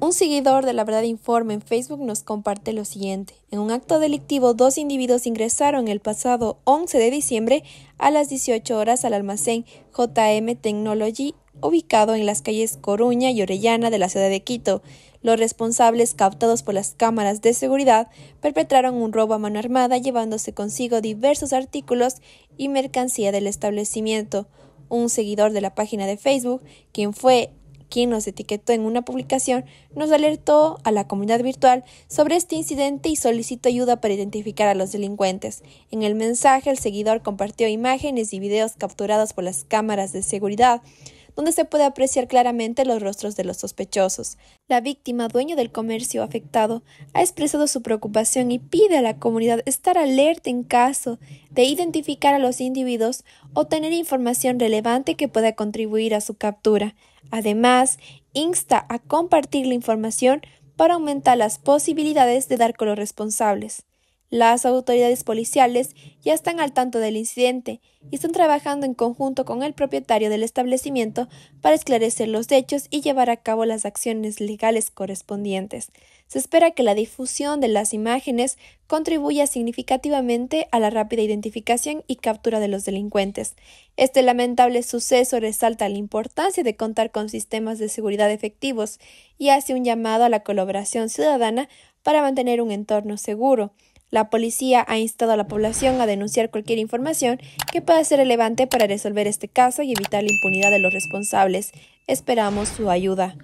Un seguidor de La Verdad Informe en Facebook nos comparte lo siguiente. En un acto delictivo, dos individuos ingresaron el pasado 11 de diciembre a las 18 horas al almacén JM Technology ubicado en las calles Coruña y Orellana de la ciudad de Quito. Los responsables, captados por las cámaras de seguridad, perpetraron un robo a mano armada llevándose consigo diversos artículos y mercancía del establecimiento un seguidor de la página de Facebook, quien fue quien nos etiquetó en una publicación, nos alertó a la comunidad virtual sobre este incidente y solicitó ayuda para identificar a los delincuentes. En el mensaje, el seguidor compartió imágenes y videos capturados por las cámaras de seguridad donde se puede apreciar claramente los rostros de los sospechosos. La víctima, dueño del comercio afectado, ha expresado su preocupación y pide a la comunidad estar alerta en caso de identificar a los individuos o tener información relevante que pueda contribuir a su captura. Además, insta a compartir la información para aumentar las posibilidades de dar con los responsables. Las autoridades policiales ya están al tanto del incidente y están trabajando en conjunto con el propietario del establecimiento para esclarecer los hechos y llevar a cabo las acciones legales correspondientes. Se espera que la difusión de las imágenes contribuya significativamente a la rápida identificación y captura de los delincuentes. Este lamentable suceso resalta la importancia de contar con sistemas de seguridad efectivos y hace un llamado a la colaboración ciudadana para mantener un entorno seguro la policía ha instado a la población a denunciar cualquier información que pueda ser relevante para resolver este caso y evitar la impunidad de los responsables. Esperamos su ayuda.